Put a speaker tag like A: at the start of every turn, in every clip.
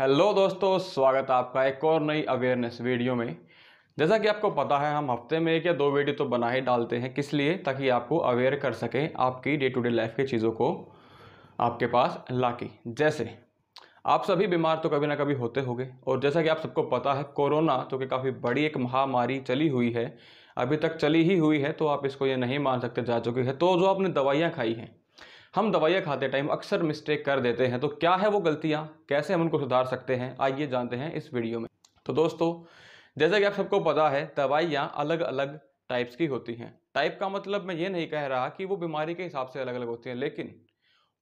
A: hello दोस्तों स्वागत है आपका एक और नई अवेयरनेस वीडियो में जैसा कि आपको पता है हम हफ्ते में एक या दो वीडियो तो बना ही डालते हैं किस लिए ताकि आपको अवेयर कर सकें आपकी डे टू डे लाइफ की चीज़ों को आपके पास ला के जैसे आप सभी बीमार तो कभी ना कभी होते होंगे और जैसा कि आप सबको पता है कोरोना जो तो कि काफ़ी बड़ी एक महामारी चली हुई है अभी तक चली ही हुई है तो आप इसको ये नहीं मान सकते जा चुकी है तो जो आपने दवाइयाँ खाई हैं हम दवाइयाँ खाते टाइम अक्सर मिस्टेक कर देते हैं तो क्या है वो गलतियाँ कैसे हम उनको सुधार सकते हैं आइए जानते हैं इस वीडियो में तो दोस्तों जैसा कि आप सबको पता है दवाइयाँ अलग अलग टाइप्स की होती हैं टाइप का मतलब मैं ये नहीं कह रहा कि वो बीमारी के हिसाब से अलग अलग होती हैं लेकिन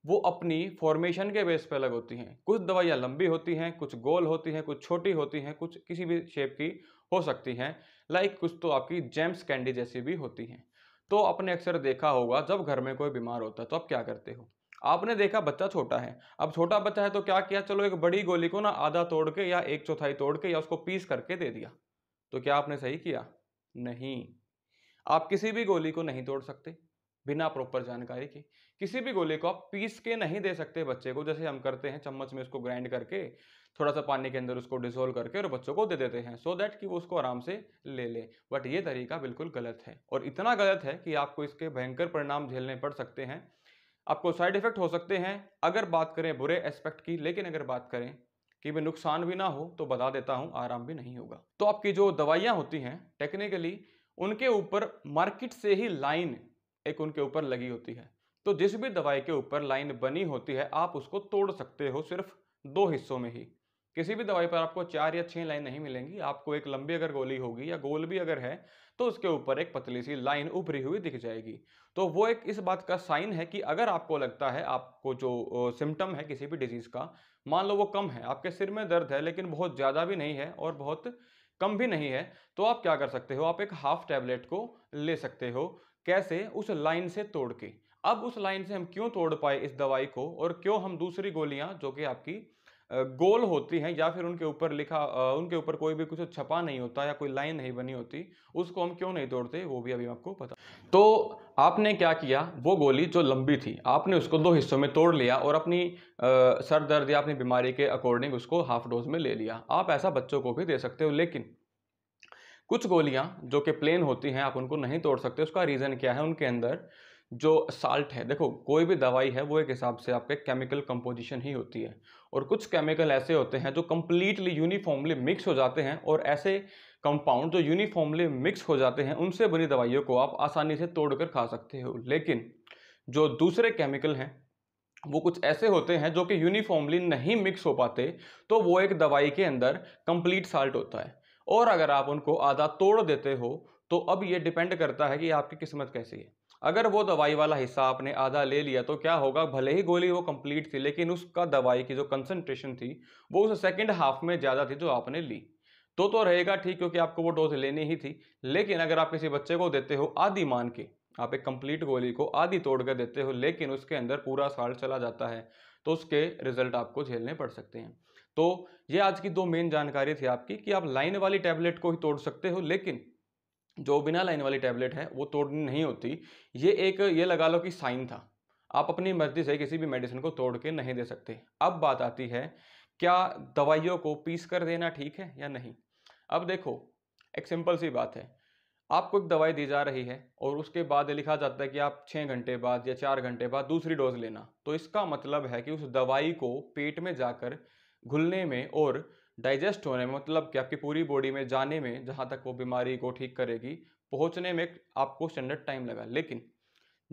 A: वो अपनी फॉर्मेशन के बेस पे अलग होती हैं कुछ दवाइयाँ लंबी होती हैं कुछ गोल होती हैं कुछ छोटी होती हैं कुछ किसी भी शेप की हो सकती हैं लाइक कुछ तो आपकी जेम्स कैंडी जैसी भी होती हैं तो आपने अक्सर देखा होगा जब घर में कोई बीमार होता है तो आप क्या करते हो आपने देखा बच्चा छोटा है अब छोटा बच्चा है तो क्या किया चलो एक बड़ी गोली को ना आधा तोड़ के या एक चौथाई तोड़ के या उसको पीस करके दे दिया तो क्या आपने सही किया नहीं आप किसी भी गोली को नहीं तोड़ सकते बिना प्रॉपर जानकारी के किसी भी गोले को आप पीस के नहीं दे सकते बच्चे को जैसे हम करते हैं चम्मच में उसको ग्राइंड करके थोड़ा सा पानी के अंदर उसको डिसोल्व करके और बच्चों को दे देते हैं सो so दैट कि वो उसको आराम से ले लें बट ये तरीका बिल्कुल गलत है और इतना गलत है कि आपको इसके भयंकर परिणाम झेलने पड़ सकते हैं आपको साइड इफेक्ट हो सकते हैं अगर बात करें बुरे एस्पेक्ट की लेकिन अगर बात करें कि भी नुकसान भी ना हो तो बता देता हूँ आराम भी नहीं होगा तो आपकी जो दवाइयाँ होती हैं टेक्निकली उनके ऊपर मार्केट से ही लाइन एक उनके ऊपर लगी होती है तो जिस भी दवाई के ऊपर लाइन बनी होती है आप उसको तोड़ सकते हो सिर्फ दो हिस्सों में ही किसी भी दवाई पर आपको चार या छः लाइन नहीं मिलेंगी आपको एक लंबी अगर गोली होगी या गोल भी अगर है तो उसके ऊपर एक पतली सी लाइन उभरी हुई दिख जाएगी तो वो एक इस बात का साइन है कि अगर आपको लगता है आपको जो सिम्टम है किसी भी डिजीज़ का मान लो वो कम है आपके सिर में दर्द है लेकिन बहुत ज़्यादा भी नहीं है और बहुत कम भी नहीं है तो आप क्या कर सकते हो आप एक हाफ टैबलेट को ले सकते हो कैसे उस लाइन से तोड़ के अब उस लाइन से हम क्यों तोड़ पाए इस दवाई को और क्यों हम दूसरी गोलियां जो कि आपकी गोल होती हैं या फिर उनके ऊपर लिखा उनके ऊपर कोई भी कुछ छपा नहीं होता या कोई लाइन नहीं बनी होती उसको हम क्यों नहीं तोड़ते वो भी अभी आपको पता तो आपने क्या किया वो गोली जो लंबी थी आपने उसको दो हिस्सों में तोड़ लिया और अपनी सर दर्द या अपनी बीमारी के अकॉर्डिंग उसको हाफ डोज में ले लिया आप ऐसा बच्चों को भी दे सकते हो लेकिन कुछ गोलियां जो कि प्लेन होती हैं आप उनको नहीं तोड़ सकते उसका रीज़न क्या है उनके अंदर जो साल्ट है देखो कोई भी दवाई है वो एक हिसाब से आपके केमिकल कंपोजिशन ही होती है और कुछ केमिकल ऐसे होते हैं जो कम्प्लीटली यूनिफॉर्मली मिक्स हो जाते हैं और ऐसे कंपाउंड जो यूनिफॉर्मली मिक्स हो जाते हैं उनसे बनी दवाइयों को आप आसानी से तोड़कर खा सकते हो लेकिन जो दूसरे केमिकल हैं वो कुछ ऐसे होते हैं जो कि यूनिफॉर्मली नहीं मिक्स हो पाते तो वो एक दवाई के अंदर कंप्लीट साल्ट होता है और अगर आप उनको आधा तोड़ देते हो तो अब ये डिपेंड करता है कि आपकी किस्मत कैसी है अगर वो दवाई वाला हिस्सा आपने आधा ले लिया तो क्या होगा भले ही गोली वो कंप्लीट थी लेकिन उसका दवाई की जो कंसनट्रेशन थी वो उस सेकेंड हाफ में ज़्यादा थी जो आपने ली तो तो रहेगा ठीक क्योंकि आपको वो डोज लेनी ही थी लेकिन अगर आप किसी बच्चे को देते हो आधी मान के आप एक कंप्लीट गोली को आधी तोड़ कर देते हो लेकिन उसके अंदर पूरा साल चला जाता है तो उसके रिजल्ट आपको झेलने पड़ सकते हैं तो ये आज की दो मेन जानकारी थी आपकी कि आप लाइन वाली टैबलेट को ही तोड़ सकते हो लेकिन जो बिना लाइन वाली टैबलेट है वो तोड़नी नहीं होती ये एक ये लगा लो कि साइन था आप अपनी मर्जी से किसी भी मेडिसिन को तोड़ के नहीं दे सकते अब बात आती है क्या दवाइयों को पीस कर देना ठीक है या नहीं अब देखो एक सिंपल सी बात है आपको एक दवाई दी जा रही है और उसके बाद लिखा जाता है कि आप छः घंटे बाद या चार घंटे बाद दूसरी डोज लेना तो इसका मतलब है कि उस दवाई को पेट में जाकर घुलने में और डाइजेस्ट होने में मतलब कि आपकी पूरी बॉडी में जाने में जहाँ तक वो बीमारी को ठीक करेगी पहुँचने में आपको स्टैंडर्ड टाइम लगा लेकिन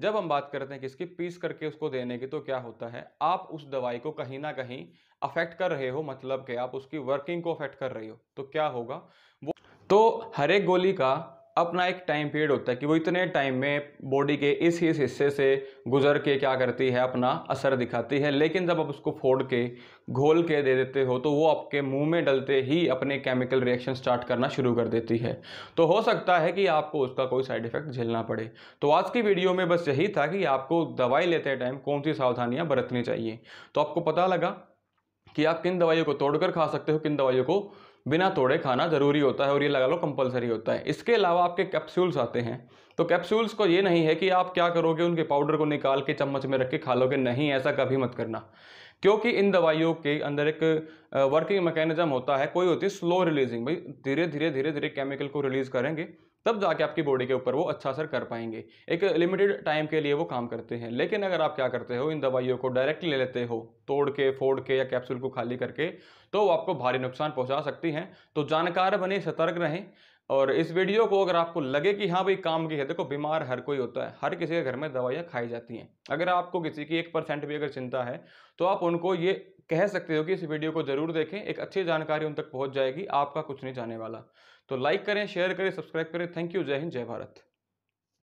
A: जब हम बात करते हैं कि इसकी पीस करके उसको देने की तो क्या होता है आप उस दवाई को कहीं ना कहीं अफेक्ट कर रहे हो मतलब कि आप उसकी वर्किंग को अफेक्ट कर रहे हो तो क्या होगा वो तो हर एक गोली का अपना एक टाइम पीरियड होता है कि वो इतने टाइम में बॉडी के इस इस हिस्से से गुजर के क्या करती है अपना असर दिखाती है लेकिन जब आप उसको फोड़ के घोल के दे देते हो तो वो आपके मुंह में डलते ही अपने केमिकल रिएक्शन स्टार्ट करना शुरू कर देती है तो हो सकता है कि आपको उसका कोई साइड इफेक्ट झेलना पड़े तो आज की वीडियो में बस यही था कि आपको दवाई लेते टाइम कौन सी सावधानियाँ बरतनी चाहिए तो आपको पता लगा कि आप किन दवाइयों को तोड़कर खा सकते हो किन दवाइयों को बिना तोड़े खाना ज़रूरी होता है और ये लगा लो कंपलसरी होता है इसके अलावा आपके कैप्सूल्स आते हैं तो कैप्सूल्स को ये नहीं है कि आप क्या करोगे उनके पाउडर को निकाल के चम्मच में रख के खा लोगे नहीं ऐसा कभी मत करना क्योंकि इन दवाइयों के अंदर एक वर्किंग मैकेनिज्म होता है कोई होती है स्लो रिलीजिंग भाई धीरे धीरे धीरे धीरे केमिकल को रिलीज़ करेंगे तब जाके आपकी बॉडी के ऊपर वो अच्छा असर कर पाएंगे एक लिमिटेड टाइम के लिए वो काम करते हैं लेकिन अगर आप क्या करते हो इन दवाइयों को डायरेक्टली ले लेते हो तोड़ के फोड़ के या कैप्सूल को खाली करके तो वो आपको भारी नुकसान पहुंचा सकती हैं तो जानकार बने सतर्क रहें और इस वीडियो को अगर आपको लगे कि हाँ भाई काम की है देखो बीमार हर कोई होता है हर किसी के घर में दवाइयाँ खाई जाती हैं अगर आपको किसी की एक परसेंट भी अगर चिंता है तो आप उनको ये कह सकते हो कि इस वीडियो को जरूर देखें एक अच्छी जानकारी उन तक पहुँच जाएगी आपका कुछ नहीं जाने वाला तो लाइक करें शेयर करें सब्सक्राइब करें थैंक यू जय हिंद जय भारत